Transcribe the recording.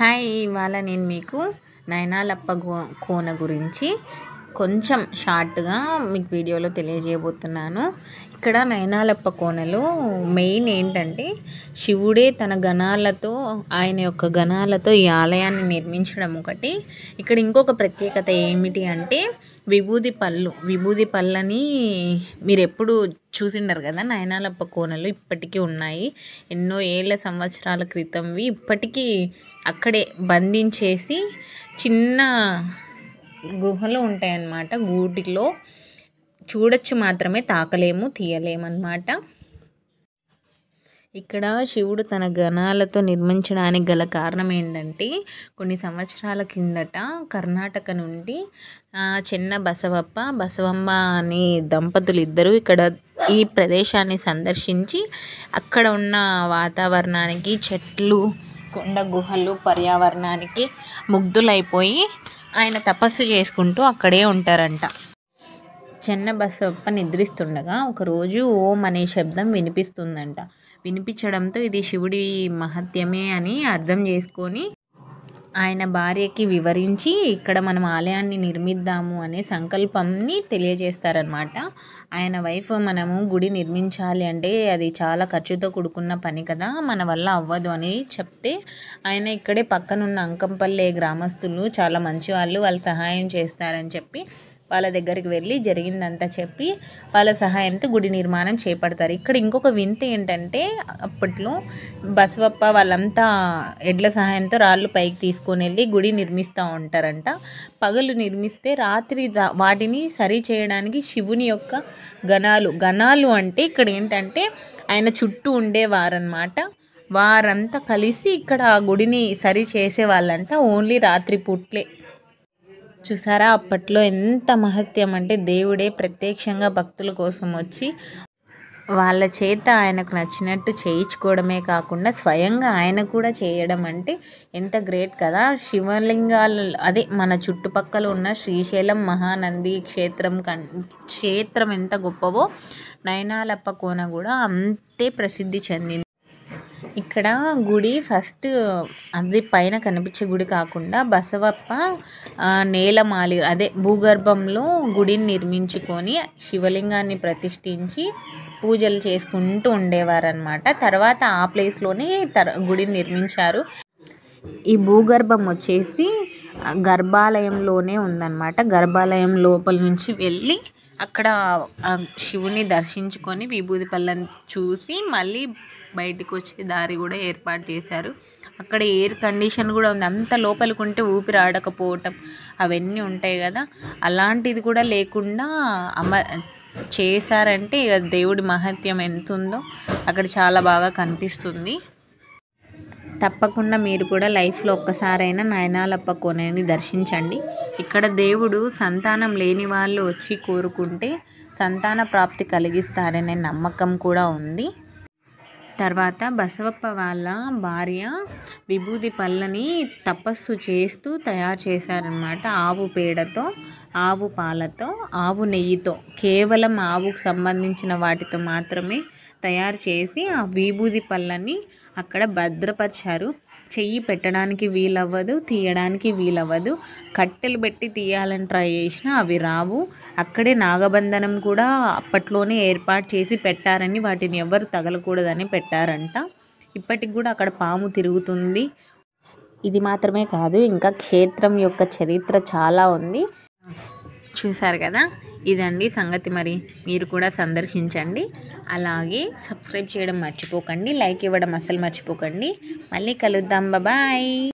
hi ఇవాళ నేను మీకు నయనాలప్ప గో కోన గురించి కొంచెం షార్ట్గా మీకు వీడియోలో తెలియజేయబోతున్నాను ఇక్కడ నయనాలప్ప కోనలు మెయిన్ ఏంటంటే శివుడే తన గణాలతో ఆయన యొక్క గణాలతో ఈ ఆలయాన్ని నిర్మించడం ఒకటి ఇక్కడ ఇంకొక ప్రత్యేకత ఏమిటి అంటే విభూది పళ్ళు విభూది పళ్ళని మీరు ఎప్పుడు చూసిండరు కదా నయనాలప్ప కోనలు ఇప్పటికీ ఉన్నాయి ఎన్నో ఏళ్ళ సంవత్సరాల క్రితంవి ఇప్పటికీ అక్కడే బంధించేసి చిన్న గుహలు ఉంటాయన్నమాట గూటిలో చూడొచ్చు మాత్రమే తాకలేము తీయలేము అన్నమాట ఇక్కడ శివుడు తన గణాలతో నిర్మించడానికి గల కారణం ఏంటంటే కొన్ని సంవత్సరాల కిందట కర్ణాటక నుండి చిన్న బసవప్ప బసవమ్మ అనే దంపతులు ఇద్దరు ఇక్కడ ఈ ప్రదేశాన్ని సందర్శించి అక్కడ ఉన్న వాతావరణానికి చెట్లు కొండ గుహలు పర్యావరణానికి ముగ్ధులైపోయి ఆయన తపస్సు చేసుకుంటూ అక్కడే ఉంటారంట చెన్న బసప్ప నిద్రిస్తుండగా ఒకరోజు ఓం అనే శబ్దం వినిపిస్తుందంట వినిపించడంతో ఇది శివుడి మహత్యమే అని అర్థం చేసుకొని ఆయన భార్యకి వివరించి ఇక్కడ మనం ఆలయాన్ని నిర్మిద్దాము అనే సంకల్పంని తెలియజేస్తారనమాట ఆయన వైఫ్ మనము గుడి నిర్మించాలి అంటే అది చాలా ఖర్చుతో కూడుకున్న పని కదా మన వల్ల అవ్వదు అని చెప్తే ఆయన ఇక్కడే పక్కనున్న అంకంపల్లె గ్రామస్తులు చాలా మంచి వాళ్ళు వాళ్ళు సహాయం చేస్తారని చెప్పి వాళ్ళ దగ్గరికి వెళ్ళి జరిగిందంతా చెప్పి వాళ్ళ సహాయంతో గుడి నిర్మాణం చేపడతారు ఇక్కడ ఇంకొక వింత ఏంటంటే అప్పట్లో బసవప్ప వాళ్ళంతా ఎడ్ల సహాయంతో రాళ్ళు పైకి తీసుకొని వెళ్ళి గుడి నిర్మిస్తూ ఉంటారంట పగలు నిర్మిస్తే రాత్రి వాటిని సరి చేయడానికి శివుని యొక్క గణాలు గణాలు అంటే ఇక్కడ ఏంటంటే ఆయన చుట్టూ ఉండేవారనమాట వారంతా కలిసి ఇక్కడ ఆ గుడిని సరి చేసేవాళ్ళంట ఓన్లీ రాత్రి పుట్లే చూసారా అప్పట్లో ఎంత మహత్యం అంటే దేవుడే ప్రత్యక్షంగా భక్తుల కోసం వచ్చి వాళ్ళ చేత ఆయనకు నచ్చినట్టు చేయించుకోవడమే కాకుండా స్వయంగా ఆయన కూడా చేయడం అంటే ఎంత గ్రేట్ కదా శివలింగాలు అదే మన చుట్టుపక్కల ఉన్న శ్రీశైలం మహానంది క్షేత్రం కన్ క్షేత్రం ఎంత గొప్పవో నయనాలప్ప కోన కూడా అంతే ప్రసిద్ధి చెందింది ఇక్కడ గుడి ఫస్ట్ అది పైన కనిపించే గుడి కాకుండా బసవప్ప నేలమాలి అదే భూగర్భంలో గుడిని నిర్మించుకొని శివలింగాన్ని ప్రతిష్ఠించి పూజలు చేసుకుంటూ ఉండేవారనమాట తర్వాత ఆ ప్లేస్లోనే తర్ గుడిని నిర్మించారు ఈ భూగర్భం వచ్చేసి గర్భాలయంలోనే ఉందన్నమాట గర్భాలయం లోపల నుంచి వెళ్ళి అక్కడ శివుని దర్శించుకొని విభూది పళ్ళని చూసి మళ్ళీ బయటకు వచ్చే దారి కూడా ఏర్పాటు చేశారు అక్కడ ఎయిర్ కండిషన్ కూడా ఉంది అంత లోపలికి ఉంటే ఊపిరి ఆడకపోవటం అవన్నీ ఉంటాయి కదా అలాంటిది కూడా లేకుండా అమ్మ చేశారంటే ఇక దేవుడి మహత్యం ఎంత ఉందో అక్కడ చాలా బాగా కనిపిస్తుంది తప్పకుండా మీరు కూడా లైఫ్లో ఒక్కసారైనా నయనాలప్ప కోనేని దర్శించండి ఇక్కడ దేవుడు సంతానం లేని వాళ్ళు వచ్చి కోరుకుంటే సంతాన ప్రాప్తి కలిగిస్తారనే నమ్మకం కూడా ఉంది తర్వాత బసవప్ప వాళ్ళ భార్య విభూది పళ్ళని తపస్సు చేస్తూ తయారు చేశారనమాట ఆవు పేడతో ఆవు పాలతో ఆవు నెయ్యితో కేవలం ఆవుకు సంబంధించిన వాటితో మాత్రమే తయారు చేసి ఆ విభూది పళ్ళని అక్కడ భద్రపరిచారు చెయ్యి పెట్టడానికి వీలవ్వదు తీయడానికి వీలవ్వదు కట్టెలు పెట్టి తీయాలని ట్రై చేసినా అవి రావు అక్కడే నాగబంధనం కూడా అప్పట్లోనే ఏర్పాటు చేసి పెట్టారని వాటిని ఎవరు తగలకూడదని పెట్టారంట ఇప్పటికి కూడా అక్కడ పాము తిరుగుతుంది ఇది మాత్రమే కాదు ఇంకా క్షేత్రం యొక్క చరిత్ర చాలా ఉంది చూశారు కదా ఇదండి సంగతి మరి మీరు కూడా సందర్శించండి అలాగే సబ్స్క్రైబ్ చేయడం మర్చిపోకండి లైక్ ఇవ్వడం అసలు మర్చిపోకండి మళ్ళీ కలుద్దాం బాయ్